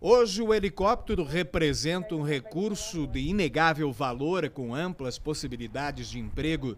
Hoje, o helicóptero representa um recurso de inegável valor com amplas possibilidades de emprego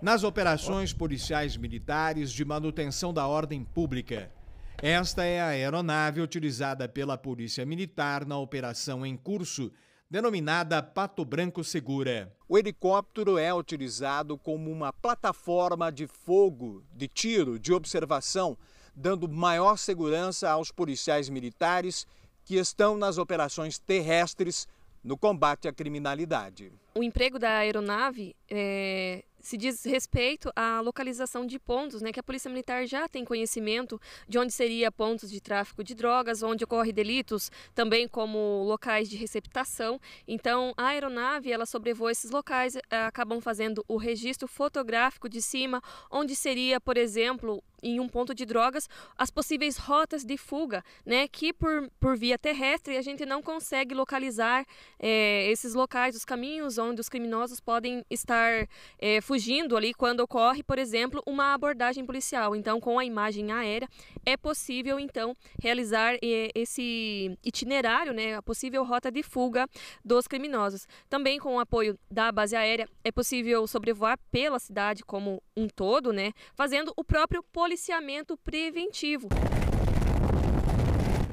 nas operações policiais militares de manutenção da ordem pública. Esta é a aeronave utilizada pela Polícia Militar na operação em curso, denominada Pato Branco Segura. O helicóptero é utilizado como uma plataforma de fogo, de tiro, de observação, dando maior segurança aos policiais militares que estão nas operações terrestres no combate à criminalidade. O emprego da aeronave é, se diz respeito à localização de pontos, né, que a Polícia Militar já tem conhecimento de onde seria pontos de tráfico de drogas, onde ocorre delitos, também como locais de receptação. Então, a aeronave, ela sobrevoa esses locais, eh, acabam fazendo o registro fotográfico de cima, onde seria, por exemplo, em um ponto de drogas as possíveis rotas de fuga, né? Que por, por via terrestre a gente não consegue localizar é, esses locais, os caminhos onde os criminosos podem estar é, fugindo ali quando ocorre, por exemplo, uma abordagem policial. Então, com a imagem aérea é possível então realizar é, esse itinerário, né? A possível rota de fuga dos criminosos. Também com o apoio da base aérea é possível sobrevoar pela cidade como um todo, né? Fazendo o próprio policial policiamento preventivo.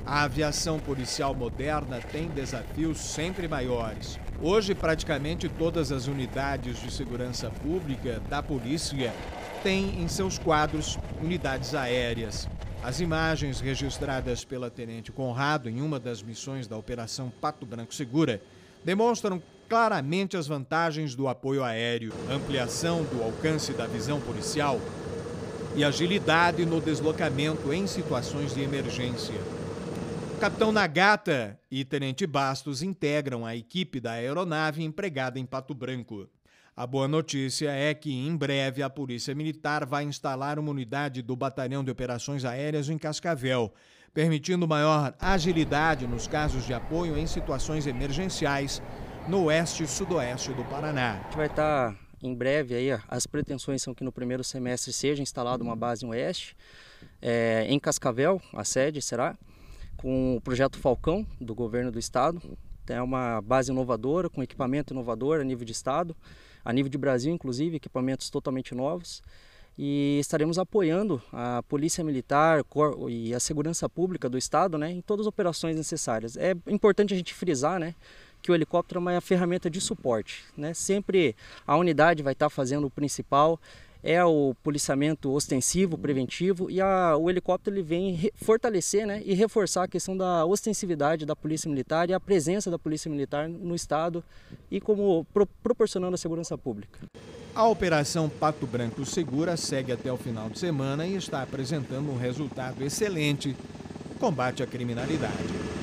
A aviação policial moderna tem desafios sempre maiores. Hoje, praticamente todas as unidades de segurança pública da polícia têm em seus quadros unidades aéreas. As imagens registradas pela Tenente Conrado em uma das missões da Operação Pato Branco Segura demonstram claramente as vantagens do apoio aéreo, ampliação do alcance da visão policial e agilidade no deslocamento em situações de emergência. capitão Nagata e Tenente Bastos integram a equipe da aeronave empregada em Pato Branco. A boa notícia é que, em breve, a Polícia Militar vai instalar uma unidade do Batalhão de Operações Aéreas em Cascavel, permitindo maior agilidade nos casos de apoio em situações emergenciais no oeste e sudoeste do Paraná. A gente vai estar tá em breve aí, as pretensões são que no primeiro semestre seja instalada uma base no oeste, é, em Cascavel, a sede será, com o projeto Falcão do governo do estado. é uma base inovadora, com equipamento inovador a nível de estado, a nível de Brasil inclusive, equipamentos totalmente novos e estaremos apoiando a Polícia Militar e a Segurança Pública do Estado né, em todas as operações necessárias. É importante a gente frisar né, que o helicóptero é uma ferramenta de suporte. Né? Sempre a unidade vai estar fazendo o principal, é o policiamento ostensivo, uhum. preventivo, e a, o helicóptero ele vem fortalecer né, e reforçar a questão da ostensividade da Polícia Militar e a presença da Polícia Militar no Estado e como pro, proporcionando a segurança pública. A Operação Pato Branco Segura segue até o final de semana e está apresentando um resultado excelente combate à criminalidade.